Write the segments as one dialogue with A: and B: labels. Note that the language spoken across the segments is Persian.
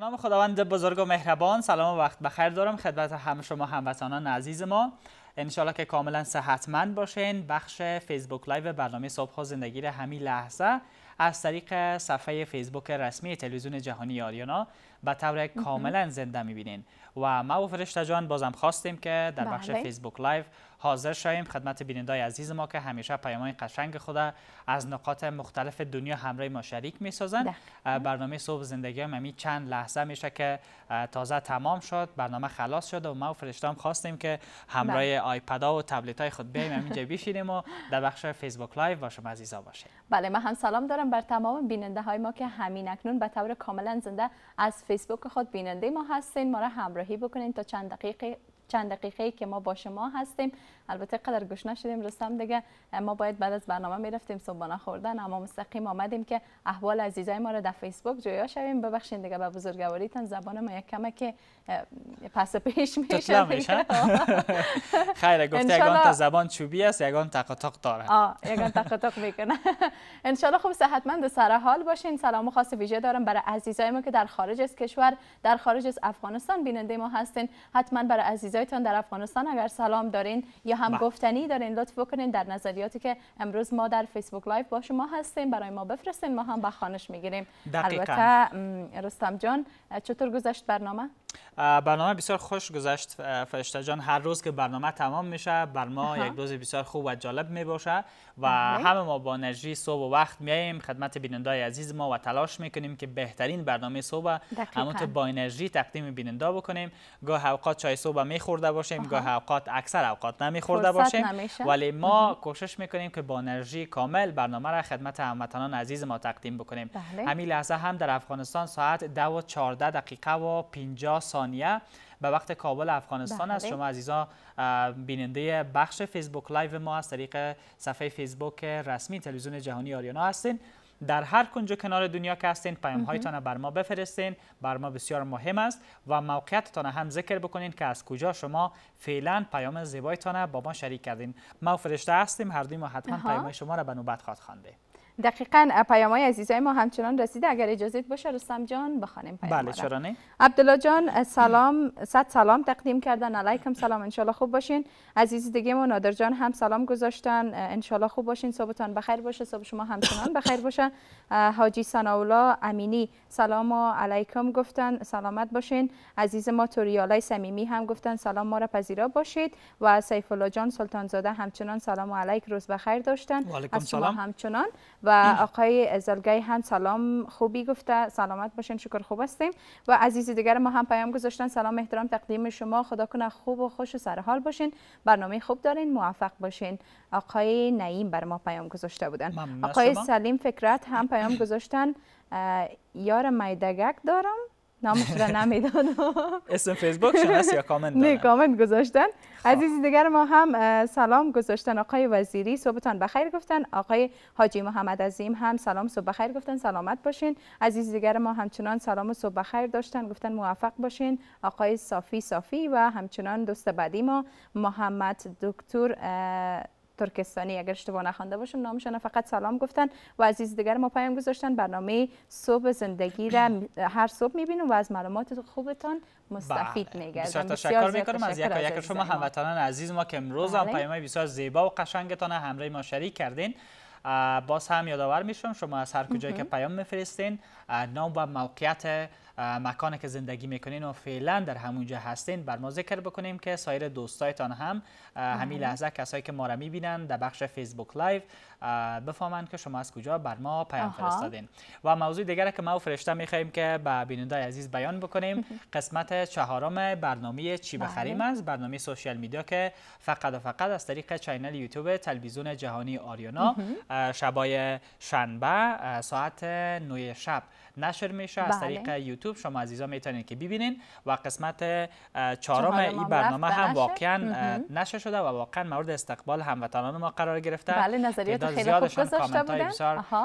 A: نام خداوند بزرگ و مهربان سلام و وقت بخیر دارم خدمت هم شما هموطنان عزیز ما انشالله که کاملا صحتمند باشین بخش فیسبوک لایو برنامه صبح زندگی همین لحظه از طریق صفحه فیسبوک رسمی تلویزیون جهانی آریانا به طور کاملا زنده میبینین و ما و فرشته جان بازم خواستیم که در بخش بله. فیسبوک لایو حاضر شویم خدمت بینندای عزیز ما که همیشه پیامای قشنگ خود از نقاط مختلف دنیا همراه ما شریک میسازن برنامه صبح زندگی هم چند لحظه میشه که تازه تمام شد برنامه خلاص شد و ما و فرشته هم خواستیم که همراه بله. آیپدا و تبلیت های خود بیایم همینجا بشینیم و در بخش فیسبوک لایو با شما عزیزا باشیم
B: بله من هم سلام دارم بر تمام بیننده های ما که همین اکنون به طور کاملا زنده از فیسبوک خود بیننده ما هستین ما را همراهی بکنین تا چند دقیقه چند دقیقه ای که ما با شما هستیم البته قدر گوش نشدیم رستم دیگه ما باید بعد از برنامه میرفتیم صبحانه خوردن اما مستقیم آمدیم که احوال عزیزای ما رو در فیسبوک جویا شویم ببخشید دیگه به بزرگواریتان زبان ما یک کمه که پس پیش میشه
A: خیر گفته یگان تا زبان چوبی است یگان تقاطق داره
B: آ یگان تقاطق میکنه ان خوب صحتمند و سر حال باشین سلام خاص ویژه دارم برای عزیزای ما که در خارج از کشور در خارج از افغانستان بیننده ما هستین حتما برای عزیز عزیزایتان در افغانستان اگر سلام دارین یا هم بله. گفتنی دارین لطف بکنین در نظریاتی که امروز ما در فیسبوک لایف با شما هستیم برای ما بفرستین ما هم به خانش میگیریم البته رستم جان چطور گذشت برنامه
A: برنامه بسیار خوش گذشت فرشته جان هر روز که برنامه تمام میشه بر ما یک روز بسیار خوب و جالب میباشه و همه ما با انرژی صبح و وقت میاییم خدمت بیننده عزیز ما و تلاش میکنیم که بهترین برنامه صبح همونطور با انرژی تقدیم بیننده بکنیم گاه اوقات چای صبح میخورده باشیم گاه اوقات اکثر اوقات نمیخورده باشیم ولی ما کوشش میکنیم که با انرژی کامل برنامه را خدمت هموطنان عزیز ما تقدیم بکنیم بله. همین لحظه هم در افغانستان ساعت 10 و 14 دقیقه و 50 ثانیه به وقت کابل افغانستان بله. است شما عزیزا بیننده بخش فیسبوک لایو ما از طریق صفحه فیسبوک رسمی تلویزیون جهانی آریانا هستین در هر کنج کنار دنیا که هستین پیام هایتان بر ما بفرستین بر ما بسیار مهم است و موقعیتتان هم ذکر بکنین که از کجا شما فعلا پیام زیبایتان با ما شریک کردین ما فرشته هستیم هر دوی ما حتما پیام شما را به نوبت خواهد خوانده
B: دقیقا پیامای عزیزای ما همچنان رسیده اگر اجازه باشه رستم جان بخوانیم
A: پیام بله چرا نه
B: عبدالله جان سلام صد سلام تقدیم کردن علیکم سلام انشالله خوب باشین عزیز دیگه ما نادر جان هم سلام گذاشتن انشالله خوب باشین صبحتان بخیر باشه صبح شما همچنان بخیر باشه حاجی سناولا امینی سلام و علیکم گفتن سلامت باشین عزیز ما توریالای سمیمی هم گفتن سلام ما را پذیرا باشید و سیف الله جان سلطان زاده همچنان سلام و علیک روز بخیر داشتن علیکم سلام. همچنان و آقای زلگی هم سلام خوبی گفته سلامت باشین شکر خوب هستیم و عزیز دیگر ما هم پیام گذاشتن سلام احترام تقدیم شما خدا کنه خوب و خوش و سرحال باشین برنامه خوب دارین موفق باشین آقای نعیم بر ما پیام گذاشته بودن آقای سلیم فکرت هم پیام گذاشتن یار میدگک دارم نامش را نمیدان
A: اسم فیسبوک شناس یا کامنت نه
B: کامنت گذاشتن خب. عزیزی دیگر ما هم سلام گذاشتن آقای وزیری صبحتان بخیر گفتن آقای حاجی محمد عظیم هم سلام صبح بخیر گفتن سلامت باشین عزیز دیگر ما همچنان سلام و صبح بخیر داشتن گفتن موفق باشین آقای صافی صافی و همچنان دوست بعدی ما محمد دکتر ترکستانی اگر اشتباه نخوانده باشم نامشان فقط سلام گفتن و عزیز دیگر ما پیام گذاشتن برنامه صبح زندگی را هر صبح میبینم و از معلومات خوبتان مستفید بله. میگردم بسیار تشکر میکنم از یک شما
A: هموطنان عزیز ما که امروز هم بله. پیام بسیار زیبا و قشنگتان همراه ما شریک کردین باز هم یادآور میشم شما از هر کجایی که پیام میفرستین نام و موقعیت مکان که زندگی میکنین و فعلا در همونجا هستین بر ما ذکر بکنیم که سایر دوستایتان هم بله. همین لحظه کسایی که ما را میبینن در بخش فیسبوک لایو بفهمند که شما از کجا بر ما پیام فرستادین و موضوع دیگر که ما و فرشته میخواییم که به بیننده عزیز بیان بکنیم قسمت چهارم برنامه چی بخریم بله. است برنامه سوشیل میدیا که فقط و فقط از طریق چینل یوتیوب تلویزیون جهانی آریانا شبای شنبه ساعت 9 شب نشر میشه بله. از طریق یوتیوب شما عزیزا میتونید که ببینین و قسمت چهارم این برنامه هم واقعا نشر شده و واقعا مورد استقبال هموطنان ما قرار گرفته بله نظریات خیلی خوب گذاشته بودن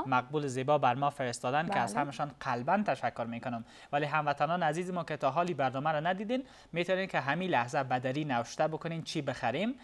A: مقبول زیبا بر ما فرستادن که از بله. همشان قلبا تشکر میکنم ولی هموطنان عزیز ما که تا حالی برنامه را ندیدین میتونین که همین لحظه بدری نوشته بکنین چی بخریم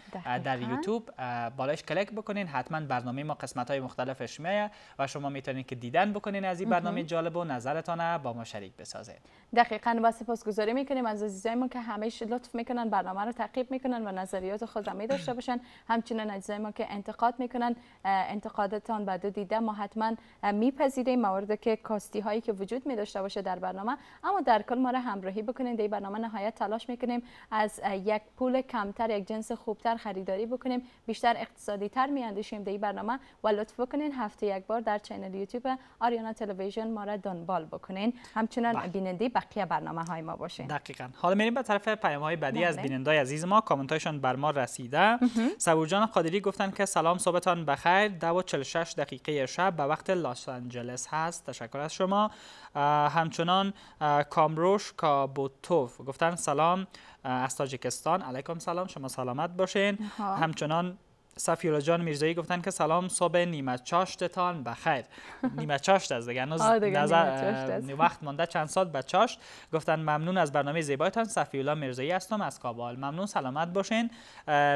A: در یوتیوب بالاش کلیک بکنین حتما برنامه ما قسمت های مختلفش میه و شما میتونین که دیدن بکنین از این برنامه جالب و نظرتان با ما شریک بسازید
B: دقیقا و سپاسگزاری میکنیم از عزیزای ما که همیشه لطف میکنن برنامه رو تعقیب میکنن و نظریات خود داشته باشن همچنین عزیزای ما که انتقاد میکنن انتقادتان بعد دیده ما حتما میپذیریم موارد که کاستی هایی که وجود می داشته باشه در برنامه اما در کل ما را همراهی بکنید در برنامه نهایت تلاش میکنیم از یک پول کمتر یک جنس خوبتر خریداری بکنیم بیشتر اقتصادی تر می اندیشیم برنامه و لطف بکنین هفته یک بار در چنل یوتیوب آریانا تلویزیون ما را دنبال دنبال بکنین همچنان بله. بیننده بقیه برنامه های ما باشین دقیقا
A: حالا میریم به طرف پیام های بعدی از بله. بیننده عزیز ما کامنت هایشان بر ما رسیده سبور جان قادری گفتن که سلام صبحتان بخیر 46 دقیقه شب به وقت لس آنجلس هست تشکر از شما همچنان کامروش کابوتوف گفتن سلام از تاجیکستان علیکم سلام شما سلامت باشین همچنان سفیرا جان میرزایی گفتن که سلام صبح نیمه چاشتتان بخیر نیمه چاشت است دیگه هنوز آره نظر وقت مانده چند سال به چاشت گفتن ممنون از برنامه زیبایتان سفیولا میرزایی هستم از کابل ممنون سلامت باشین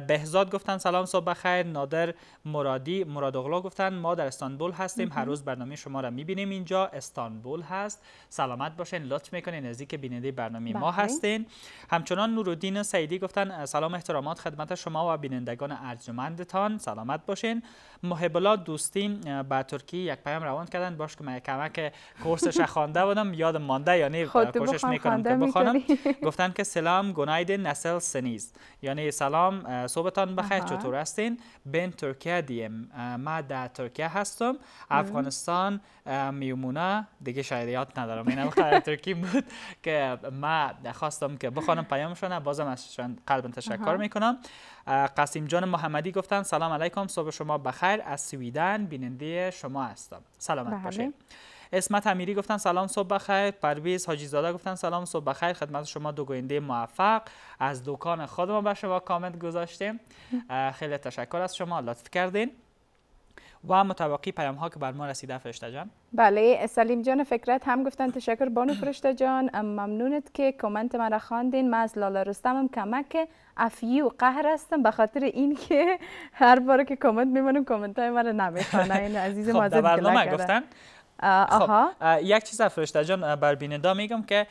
A: بهزاد گفتن سلام صبح بخیر نادر مرادی مراد اغلا گفتن ما در استانبول هستیم هر روز برنامه شما را میبینیم اینجا استانبول هست سلامت باشین لطف میکنین نزدیک بیننده برنامه ما بله. هستین همچنان نورالدین سعیدی گفتن سلام احترامات خدمت شما و بینندگان ارجمند خودتان سلامت باشین محب دوستی با ترکی یک پیام روان کردن باش که من کمک کورسش خوانده بودم یاد مانده یعنی کوشش میکنم که بخوانم گفتن که سلام گناید نسل سنیز یعنی سلام صبحتان بخیر چطور هستین بین ترکیه دیم ما در ترکیه هستم افغانستان میمونه دیگه شاید یاد ندارم این ترکی بود که ما خواستم که بخوانم پیامشون بازم از قلب تشکر میکنم قسیم جان محمدی گفتن سلام علیکم صبح شما بخیر از سویدن بیننده شما هستم سلامت بله. باشید اسمت امیری گفتن سلام صبح بخیر پرویز حاجی زاده گفتن سلام صبح بخیر خدمت شما دو گوینده موفق از دکان خودمون به شما کامنت گذاشتیم خیلی تشکر از شما لطف کردین و متوقی پیام ها که بر ما رسیده فرشته جان
B: بله سلیم جان فکرت هم گفتن تشکر بانو فرشته جان ممنونت که کامنت مرا خواندین من از لاله رستمم کمک افیو قهر هستم به خاطر این که هر بار که کامنت میمونم کامنت های مرا نمیخوانه این عزیز خب گفتن خب،
A: آها یک چیز فرشته جان بر بیننده میگم که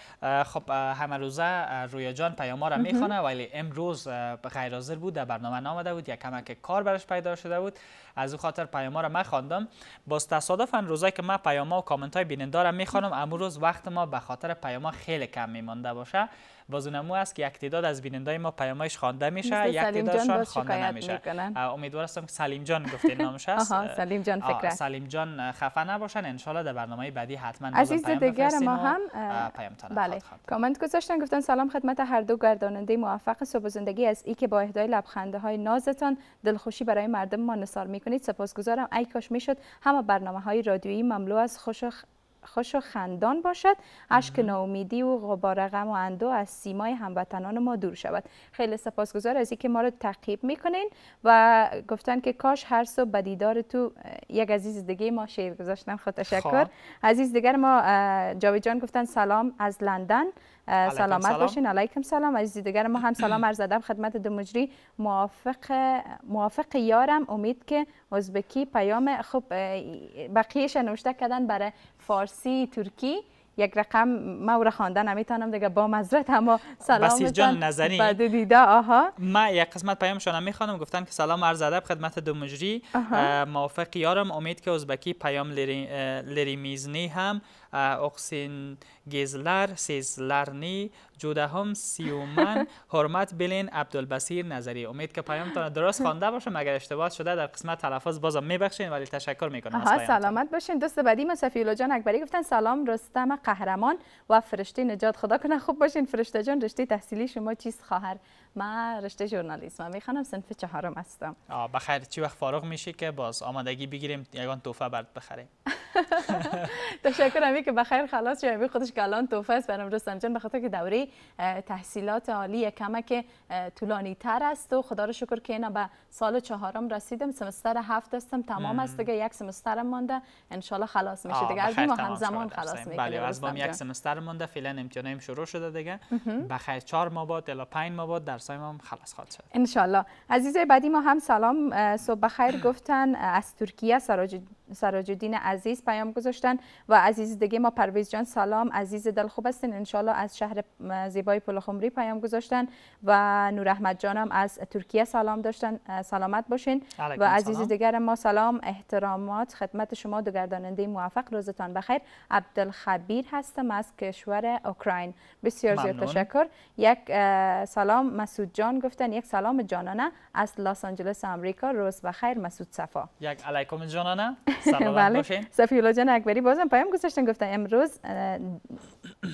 A: خب همه روزه رویا جان پیام را میخونه ولی امروز غیر حاضر بود در برنامه نامده بود یک کمک کار برش پیدا شده بود از او خاطر پیام را من خواندم باز تصادفا روزایی که من پیام و کامنت های بیننده را میخوانم امروز وقت ما به خاطر پیام خیلی کم میمانده باشه بازونمو است که یک تعداد از بینندای ما پیامایش خوانده میشه یک تعدادشان خوانده نمیشه امیدوار هستم که سلیم جان گفته نامش است سلیم جان فکر سلیم جان خفه نباشن ان در برنامه بعدی حتما عزیز دیگر ما هم پیام بله
B: کامنت گذاشتن گفتن سلام خدمت هر دو گرداننده موفق صبح زندگی از ای که با اهدای لبخنده های نازتان دلخوشی برای مردم ما نثار میکنید سپاسگزارم ای کاش میشد همه برنامه های رادیویی مملو از خوش خوش و خندان باشد اشک ناامیدی و غبار غم و اندو از سیمای هموطنان ما دور شود خیلی سپاسگزار از اینکه ما رو تعقیب میکنین و گفتن که کاش هر صبح بدیدار تو یک عزیز دیگه ما شعر گذاشتن خود خب، تشکر خب. عزیز دیگر ما جاوید جان گفتن سلام از لندن سلامت باشین علیکم سلام عزیز دیگر ما هم سلام عرض ادب خدمت دو مجری موافق موافق یارم امید که ازبکی پیام خوب بقیه نوشته کردن برای فارسی ترکی یک رقم ما را خوانده نمیتونم دیگه با مزرت اما سلام جان نظری بعد دیده آها
A: ما یک قسمت پیام شانم میخوانم گفتن که سلام عرض ادب خدمت دو مجری موافق یارم امید که ازبکی پیام لری, لری میزنی هم اقسین گیزلر سیزلرنی جودهم سیومن حرمت بلین عبدالبسیر نظری امید که پیامتان درست خوانده باشم اگر اشتباه شده در قسمت تلفظ بازم میبخشین ولی تشکر میکنم از سلامت
B: باشین دوست بعدی ما سفیالله جان اکبری گفتن سلام رستم قهرمان و فرشته نجات خدا کنه خوب باشین فرشته جان رشته تحصیلی شما چیست خواهر ما رشته ژورنالیسم میخوانم سنف چهارم هستم
A: آه بخیر چی وقت فارغ میشی که باز آمادگی بگیریم یگان تحفه برد بخریم
B: تشکر که بخیر خلاص شاید خودش که الان توفه است برام رستم جان بخاطر که دوره تحصیلات عالی کمه که طولانی تر است و خدا رو شکر که اینا به سال چهارم رسیدم سمستر هفت هستم تمام است دیگه یک سمستر مانده ان خلاص میشه دیگه از ما همزمان خلاص میکنیم بله از ما یک
A: سمستر مانده فعلا امتحانیم شروع شده دیگه بخیر 4 ماه بعد الا 5 ماه بعد ما خلاص خواهد شد
B: ان بعدی ما هم سلام صبح بخیر گفتن از ترکیه سراج سراج الدین عزیز پیام گذاشتن و عزیز دیگه ما پرویز جان سلام عزیز دل خوب هستین انشالله از شهر زیبای پلخمری پیام گذاشتن و نور احمد جانم از ترکیه سلام داشتن سلامت باشین و عزیز دیگر ما سلام احترامات خدمت شما دو موفق روزتان بخیر عبدالخبیر هستم از کشور اوکراین بسیار زیاد تشکر یک سلام مسعود جان گفتن یک سلام جانانه از لس آنجلس آمریکا روز بخیر مسعود صفا
A: یک علیکم جانانه بله
B: صفی جان اکبری بازم پیام گذاشتن گفتن امروز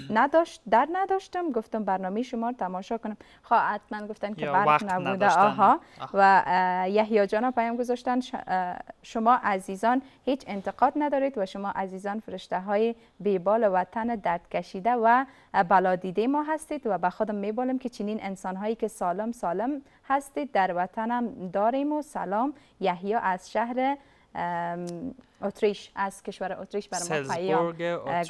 B: نداشت در نداشتم گفتم برنامه شما رو تماشا کنم خواهد خب، حتما گفتن که برق نبوده آها و یحیی جان پیام گذاشتن شما عزیزان هیچ انتقاد ندارید و شما عزیزان فرشته های بیبال وطن درد کشیده و بلا دیده ما هستید و به خودم میبالم که چنین انسان هایی که سالم سالم هستید در وطنم داریم و سلام یحیی از شهر اتریش از کشور اتریش برای ما پیام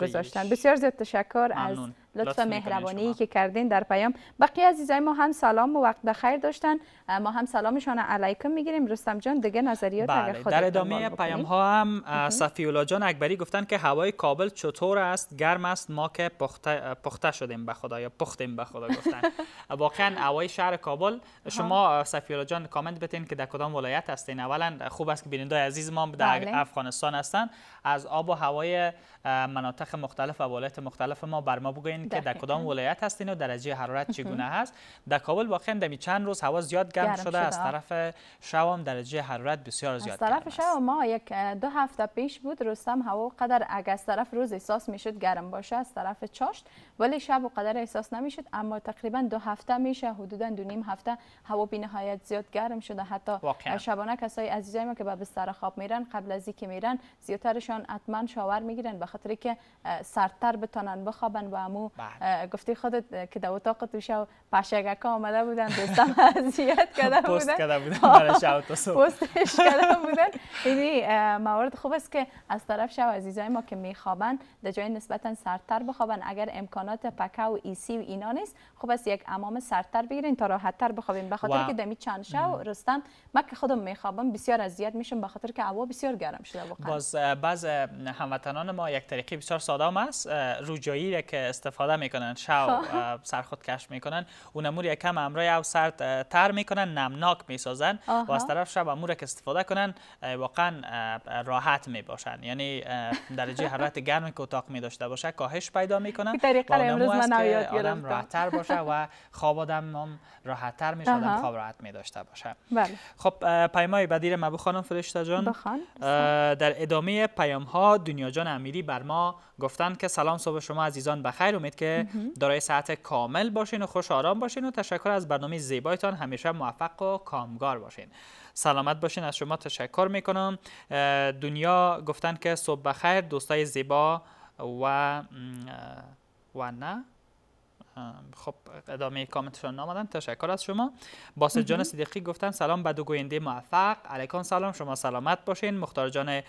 B: گذاشتن بسیار زیاد تشکر از لطف مهربانی که کردین در پیام بقیه عزیزای ما هم سلام و وقت بخیر داشتن ما هم سلامشان علیکم میگیریم رستم جان دیگه نظریات بله. خود در ادامه پیام
A: ها هم صفی الله جان اکبری گفتن که هوای کابل چطور است گرم است ما که پخته, پخته شدیم به خدا یا پختیم به خدا گفتن واقعا هوای شهر کابل شما صفی جان کامنت بتین که در کدام ولایت هستین اولا خوب است که بیننده عزیز ما در بله. افغانستان هستن از آب و هوای مناطق مختلف و ولایت مختلف ما بر ما بگوین که در کدام ولایت هستین و درجه حرارت چگونه هست در کابل واقعا دمی چند روز هوا زیاد گرم, گرم شده, شده از طرف شوام درجه حرارت بسیار زیاد از
B: طرف شوام ما یک دو هفته پیش بود رستم هوا قدر اگر از طرف روز احساس میشد گرم باشه از طرف چاشت ولی شب و قدر احساس نمیشد اما تقریبا دو هفته میشه حدودا دو نیم هفته هوا بی نهایت زیاد گرم شده حتی واقعاً. شبانه کسای عزیزای ما که به بستر خواب میرن قبل از اینکه میرن زیاترشان حتما شاور میگیرن به خاطر که سردتر بتونن بخوابن و امو گفتی خودت که در اتاق شو پشگک آمده بودن دوستم اذیت کرده بودن پست کرده بودن برای شو تو کرده بودن اینی مورد خوب است که از طرف شو عزیزای ما که میخوابن در جای نسبتا سرتر بخوابن اگر امکانات پکه و ایسی و اینا نیست خوب است یک امام سرتر بگیرین تا راحت تر بخوابین به خاطر که دمی چند شو رستم ما که خودم میخوابم بسیار اذیت میشم به خاطر که هوا بسیار گرم شده واقعا
A: باز بعض هموطنان ما یک طریقی بسیار ساده است روجایی که استفاده استفاده میکنن شو خب. کش میکنن اون امور کم امرای او سر تر میکنن نمناک میسازن و از طرف شب امور که استفاده کنن واقعا راحت میباشن یعنی درجه حرارت گرم که اتاق می داشته باشه کاهش پیدا میکنن طریقه امروز من یاد گرفتم تر باشه و خواب آدم راحت تر میشه آدم خواب راحت می داشته باشه بله. خب پیمای بدیر مبو خانم فرشته جان در ادامه پیام ها دنیا جان امیری بر ما گفتند که سلام صبح شما عزیزان بخیر امید که دارای ساعت کامل باشین و خوش آرام باشین و تشکر از برنامه زیبایتان همیشه موفق و کامگار باشین سلامت باشین از شما تشکر میکنم دنیا گفتن که صبح بخیر دوستای زیبا و و نه خب ادامه کامنتشان نامدن تشکر از شما باسه جان صدیقی گفتن سلام بدو گوینده موفق علیکان سلام شما سلامت باشین مختار جان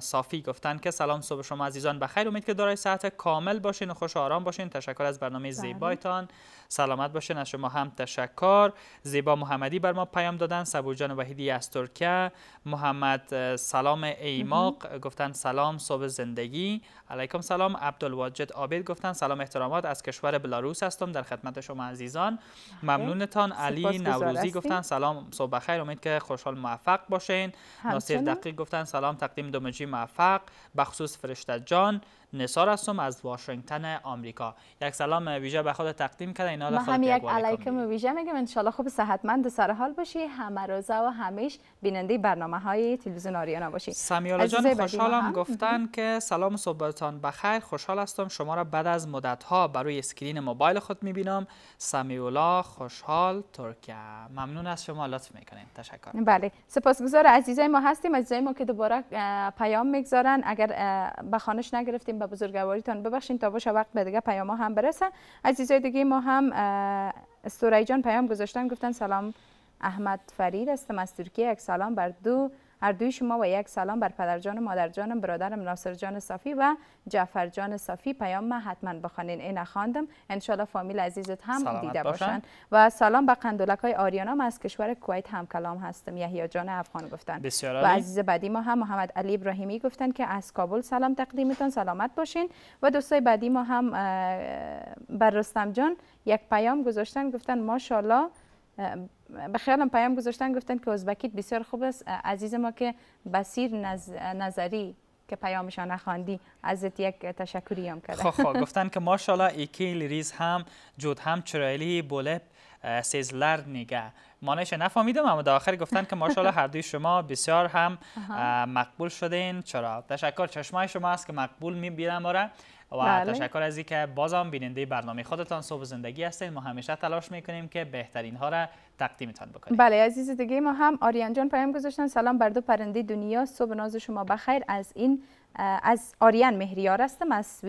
A: صافی گفتن که سلام صبح شما عزیزان بخیر امید که دارای ساعت کامل باشین و خوش و آرام باشین تشکر از برنامه بله. زیبایتان سلامت باشین از شما هم تشکر زیبا محمدی بر ما پیام دادن سبو جان وحیدی از ترکیه محمد سلام ایماق گفتن سلام صبح زندگی علیکم سلام عبدالواجد عابد گفتن سلام احترامات از کشور بلاروس هستم در خدمت شما عزیزان ممنونتان علی نوروزی گفتن سلام صبح بخیر امید که خوشحال موفق باشین ناصر دقیق گفتن سلام تقدیم دومجی موفق بخصوص فرشته جان نسار هستم از واشنگتن آمریکا یک سلام ویژه به خود تقدیم کردن اینا ما هم یک علیکم
B: ویژه میگم انشالله خوب صحتمند و حال باشی همه روزا و همیش بیننده برنامه های تلویزیون آریانا باشی سمیالا جان خوشحالم
A: گفتن که سلام صبحتان بخیر خوشحال هستم شما را بعد از مدت ها برای اسکرین موبایل خود میبینم سمیولا خوشحال ترکیه ممنون از شما لطف میکنین تشکر
B: بله سپاسگزار عزیزای ما هستیم عزیزای ما که دوباره پیام میگذارن اگر به خانش نگرفتیم به بزرگواریتان ببخشین تا باشه وقت به دیگه پیام ها هم برسن عزیزای دیگه ما هم هم جان پیام گذاشتن گفتن سلام احمد فرید هستم از ترکیه یک سلام بر دو هر دوی شما و یک سلام بر پدرجان و مادرجانم برادرم جان صافی و جان صافی پیام ما حتما بخوانین این خواندم انشالله فامیل عزیزت هم دیده باشن. و سلام به قندولک های آریانام از کشور کویت هم کلام هستم یحیی جان افغان گفتن و عزیز بعدی ما هم محمد علی ابراهیمی گفتن که از کابل سلام تقدیمتان سلامت باشین و دوستای بعدی ما هم بر رستم جان یک پیام گذاشتن گفتن ماشاءالله به پیام گذاشتن گفتن که ازبکیت بسیار خوب است عزیز ما که بسیر نظری که پیامشان نخواندی ازت یک تشکری هم کرده خب،, خب
A: گفتن که ماشاءالله ایکی لیریز هم جود هم چرایلی بولپ سیزلر نگه مانش نفهمیدم اما در آخر گفتن که ماشاءالله هر دوی شما بسیار هم مقبول شدین چرا تشکر چشمای شما است که مقبول میبینم آره و بله. تشکر از اینکه بازم بیننده برنامه خودتان صبح زندگی هستید ما همیشه تلاش میکنیم که بهترین ها را تقدیمتان بکنیم بله عزیز
B: دیگه ما هم آریان جان پیام گذاشتن سلام بر دو پرنده دنیا صبح ناز شما بخیر از این از آریان مهریار هستم از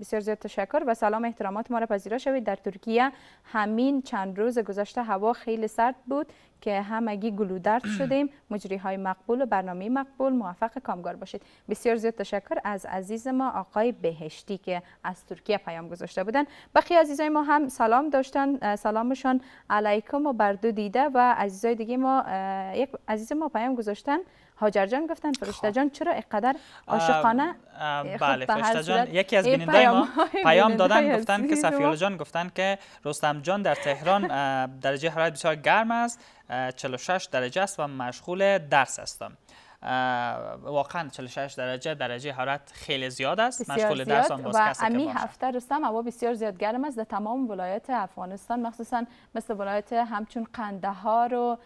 B: بسیار زیاد تشکر و سلام احترامات ما را پذیرا شوید در ترکیه همین چند روز گذشته هوا خیلی سرد بود که همگی گلو درد شدیم مجری های مقبول و برنامه مقبول موفق کامگار باشید بسیار زیاد تشکر از عزیز ما آقای بهشتی که از ترکیه پیام گذاشته بودن بخی عزیزای ما هم سلام داشتن سلامشان علیکم و بردو دیده و عزیزای دیگه ما یک عزیز ما پیام گذاشتن هاجر جان گفتن فرشته خب. جان چرا اینقدر عاشقانه
A: خب، بله فرشته جان یکی از بینندای ما پیام دادن گفتن که سفیال جان گفتن که رستم جان در تهران درجه حرارت بسیار گرم است 46 درجه است و مشغول درس هستم واقعا 46 درجه درجه حرارت خیلی زیاد است مشغول درس و
B: هفته رستم هوا بسیار زیاد گرم است در تمام ولایت افغانستان مخصوصا مثل ولایت همچون قندهار و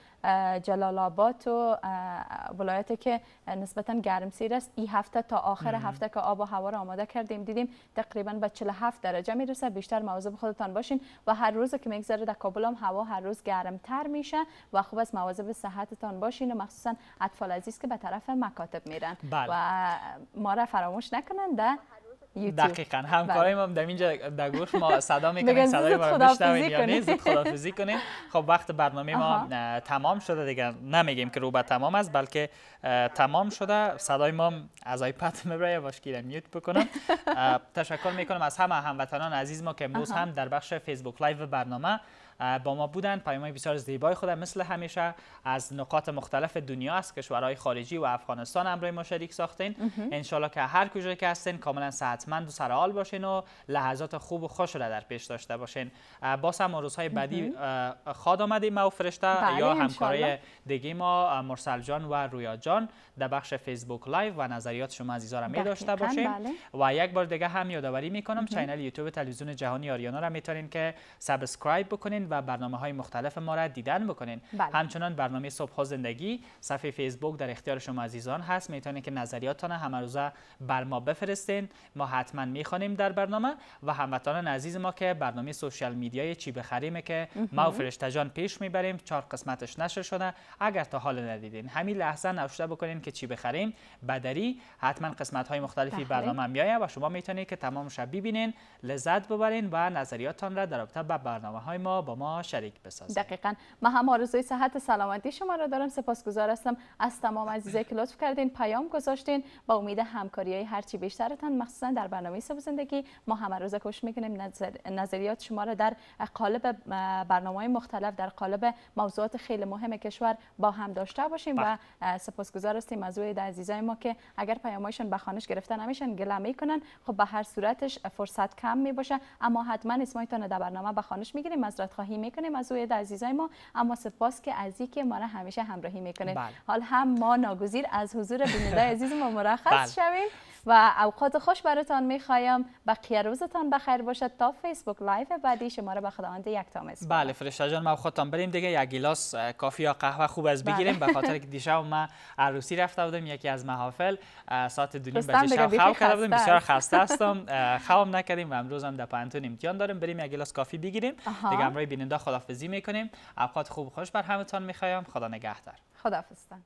B: جلال آباد و ولایت که نسبتا گرمسیر است این هفته تا آخر هفته که آب و هوا را آماده کردیم دیدیم تقریبا به 47 درجه میرسه بیشتر مواظب خودتان باشین و هر روز که میگذره در کابل هم هوا هر روز تر میشه و خوب است مواظب صحتتان باشین و مخصوصا اطفال عزیز که به طرف مکاتب میرن بله. و ما را فراموش نکنند. یوتیوب دقیقا همکارای
A: ما در اینجا در گوش ما صدا میکنیم صدای ما رو خدافزی کنیم خب وقت برنامه ما تمام شده دیگه نمیگیم که روبه تمام است بلکه تمام شده صدای ما از آیپد میبره باش که میوت بکنم تشکر میکنم از همه هموطنان عزیز ما که امروز هم در بخش فیسبوک لایو برنامه با ما بودن پیامهای بسیار زیبای خودم مثل همیشه از نقاط مختلف دنیا از کشورهای خارجی و افغانستان امروی ما شریک ساختین انشالله که هر کجا که هستین کاملا صحتمند و سرحال باشین و لحظات خوب و خوش را در پیش داشته باشین با هم روزهای بعدی خواد آمدیم ما و فرشته یا بله، همکارای دیگه ما مرسل جان و رویا جان در بخش فیسبوک لایو و نظریات شما عزیزا را می داشته باشیم بله. و یک بار دیگه هم یادآوری میکنم چینل یوتیوب تلویزیون جهانی آریانا را میتونین که سابسکرایب بکنین و برنامه های مختلف ما را دیدن بکنین بله. همچنان برنامه صبح زندگی صفحه فیسبوک در اختیار شما عزیزان هست میتونید که نظریاتتان همه روزه بر ما بفرستین ما حتما میخوانیم در برنامه و هموطنان عزیز ما که برنامه سوشال میدیای چی بخریمه که ما تجان پیش میبریم چهار قسمتش نشر شده اگر تا حال ندیدین همین لحظه نوشته بکنین که چی بخریم بدری حتما قسمت های مختلفی بله. برنامه میایه و شما میتونید که تمام شب ببینین لذت ببرین و نظریاتتان را در رابطه با برنامه های ما با ما شریک بسازید
B: دقیقا ما هم آرزوی صحت سلامتی شما را دارم سپاسگزار هستم از تمام عزیزه که لطف کردین پیام گذاشتین با امید همکاری های هرچی بیشترتان مخصوصا در برنامه سبز زندگی ما هم روزه کش میکنیم نظر... نظریات شما را در قالب برنامه های مختلف در قالب موضوعات خیلی مهم کشور با هم داشته باشیم و بله. سپاسگزار هستیم از در عزیزای ما که اگر پیامایشان به خانش گرفته نمیشن گله میکنن خب به هر صورتش فرصت کم میباشه اما حتما اسمایتان در برنامه به خانش میگیریم مزرعت خواهی میکنیم از اوید عزیزای ما اما سپاس که از که ما را همیشه همراهی میکنه بله. حال هم ما ناگزیر از حضور بیننده عزیز ما مرخص بله. شویم و اوقات خوش براتان میخوایم بقیه روزتان بخیر باشد تا فیسبوک لایو بعدی شما را به خداوند یکتام
A: بله فرشته جان ما خودتان بریم دیگه یک گلاس کافی یا قهوه خوب از بگیریم بله. به خاطر که دیشب ما عروسی رفته بودم یکی از محافل ساعت دو شب خواب کرده بودم بسیار خسته هستم خواب نکردیم و امروز هم در پانتون امکان داریم بریم یک گلاس کافی بگیریم دیگه همراه بیننده خدافظی میکنیم اوقات خوب خوش بر همتان میخوایم خدا نگهدار
B: خدافظ